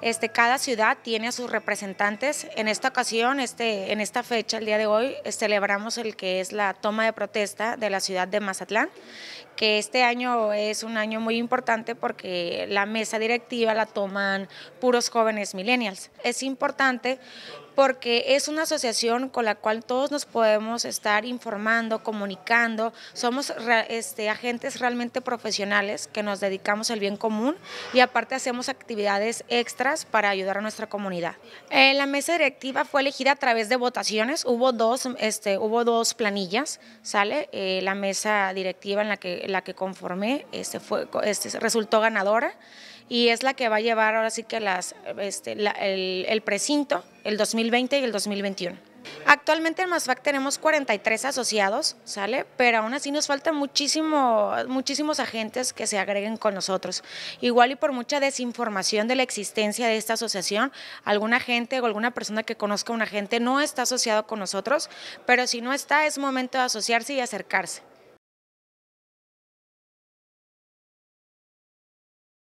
Este, cada ciudad tiene a sus representantes. En esta ocasión, este, en esta fecha, el día de hoy, celebramos el que es la toma de protesta de la ciudad de Mazatlán, que este año es un año muy importante porque la mesa directiva la toman puros jóvenes millennials. Es importante porque es una asociación con la cual todos nos podemos estar informando, comunicando, somos este, agentes realmente profesionales que nos dedicamos al bien común y aparte hacemos actividades extras para ayudar a nuestra comunidad. Eh, la mesa directiva fue elegida a través de votaciones, hubo dos, este, hubo dos planillas, ¿sale? Eh, la mesa directiva en la que, la que conformé este, fue, este, resultó ganadora y es la que va a llevar ahora sí que las, este, el, el precinto el 2020 y el 2021. Actualmente en Masfac tenemos 43 asociados, ¿sale? Pero aún así nos faltan muchísimo, muchísimos agentes que se agreguen con nosotros. Igual y por mucha desinformación de la existencia de esta asociación, alguna gente o alguna persona que conozca a un agente no está asociado con nosotros, pero si no está es momento de asociarse y acercarse.